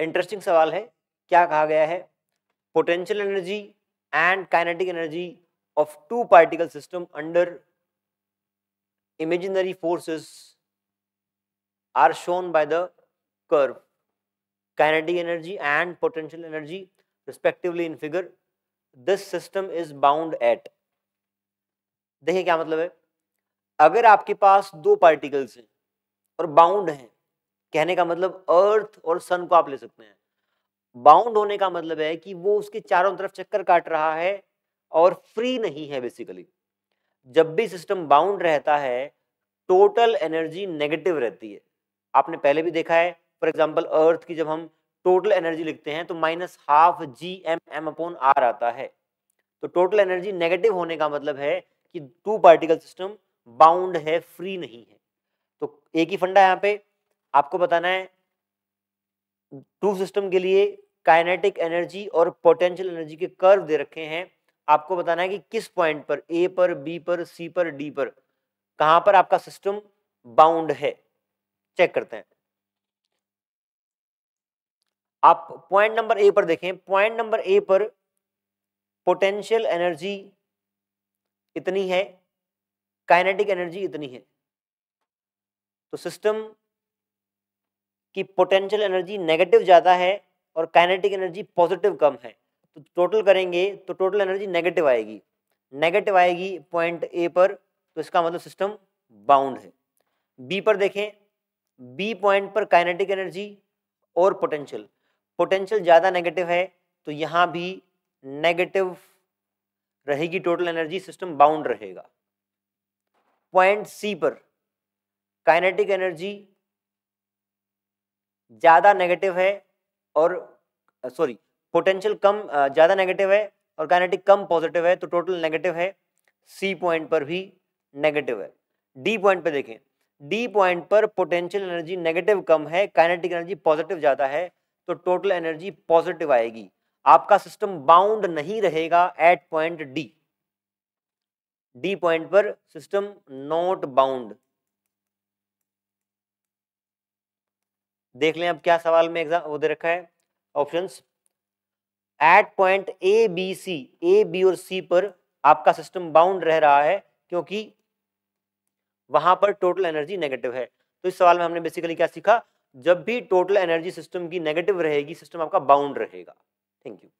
interesting सवाल है क्या कहा गया है potential energy and kinetic energy of two particle system under imaginary forces are shown by the curve kinetic energy and potential energy respectively in figure this system is bound at देखिए क्या मतलब है अगर आपके पास दो पार्टिकल्स हैं और bound हैं कहने का मतलब अर्थ और सन को आप ले सकते हैं बाउंड होने का मतलब है कि वो उसके चारों तरफ चक्कर काट रहा है और फ्री नहीं है बेसिकली जब भी सिस्टम बाउंड रहता है टोटल एनर्जी नेगेटिव रहती है आपने पहले भी देखा है फॉर एग्जाम्पल अर्थ की जब हम टोटल एनर्जी लिखते हैं तो minus half G M M upon R आता है तो टोटल एनर्जी नेगेटिव होने का मतलब है कि टू पार्टिकल सिस्टम बाउंड है फ्री नहीं है तो एक ही फंडा यहाँ पे आपको बताना है प्रूफ सिस्टम के लिए काइनेटिक एनर्जी और पोटेंशियल एनर्जी के कर्व दे रखे हैं आपको बताना है कि किस पॉइंट पर ए पर बी पर सी पर डी पर कहां पर आपका सिस्टम बाउंड है चेक करते हैं आप पॉइंट नंबर ए पर देखें पॉइंट नंबर ए पर पोटेंशियल एनर्जी इतनी है काइनेटिक एनर्जी इतनी है तो सिस्टम कि पोटेंशियल एनर्जी नेगेटिव ज़्यादा है और काइनेटिक एनर्जी पॉजिटिव कम है तो टोटल करेंगे तो टोटल एनर्जी नेगेटिव आएगी नेगेटिव आएगी पॉइंट ए पर तो इसका मतलब सिस्टम बाउंड है बी पर देखें बी पॉइंट पर काइनेटिक एनर्जी और पोटेंशियल पोटेंशियल ज़्यादा नेगेटिव है तो यहाँ भी नेगेटिव रहेगी टोटल एनर्जी सिस्टम बाउंड रहेगा पॉइंट सी पर काइनेटिक एनर्जी ज़्यादा नेगेटिव है और सॉरी पोटेंशियल कम ज़्यादा नेगेटिव है और काइनेटिक कम पॉजिटिव है तो टोटल नेगेटिव है सी पॉइंट पर भी नेगेटिव है डी पॉइंट पर देखें डी पॉइंट पर पोटेंशियल एनर्जी नेगेटिव कम है काइनेटिक एनर्जी पॉजिटिव ज़्यादा है तो टोटल एनर्जी पॉजिटिव आएगी आपका सिस्टम बाउंड नहीं रहेगा at point D D point पर सिस्टम नॉट बाउंड देख लें अब क्या सवाल में एग्जाम वो दे रखा है options at point A B C A B और सी पर आपका सिस्टम बाउंड रह रहा है क्योंकि वहां पर टोटल एनर्जी नेगेटिव है तो इस सवाल में हमने बेसिकली क्या सीखा जब भी टोटल एनर्जी सिस्टम की नेगेटिव रहेगी सिस्टम आपका बाउंड रहेगा थैंक यू